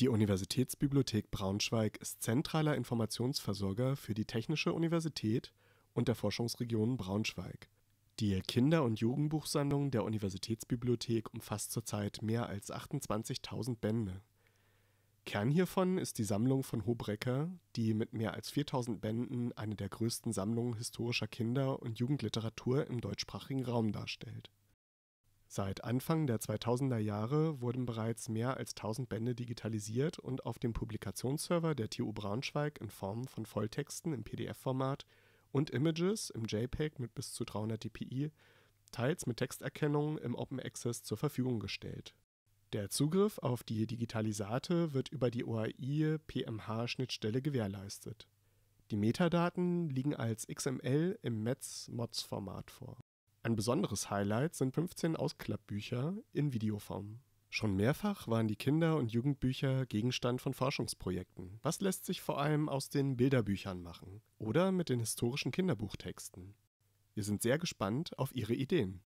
Die Universitätsbibliothek Braunschweig ist zentraler Informationsversorger für die Technische Universität und der Forschungsregion Braunschweig. Die Kinder und Jugendbuchsammlung der Universitätsbibliothek umfasst zurzeit mehr als 28.000 Bände. Kern hiervon ist die Sammlung von Hobrecker, die mit mehr als 4000 Bänden eine der größten Sammlungen historischer Kinder und Jugendliteratur im deutschsprachigen Raum darstellt Seit Anfang der 2000er Jahre wurden bereits mehr als 1000 Bände digitalisiert und auf dem Publikationsserver der TU Braunschweig in Form von Volltexten im PDF-Format und Images im JPEG mit bis zu 300 dpi, teils mit Texterkennung im Open Access zur Verfügung gestellt. Der Zugriff auf die Digitalisate wird über die OAI-PMH-Schnittstelle gewährleistet. Die Metadaten liegen als XML im Metz-Mods-Format vor ein besonderes Highlight sind 15 Ausklappbücher in Videoform. Schon mehrfach waren die Kinder- und Jugendbücher Gegenstand von Forschungsprojekten. Was lässt sich vor allem aus den Bilderbüchern machen oder mit den historischen Kinderbuchtexten? Wir sind sehr gespannt auf Ihre Ideen.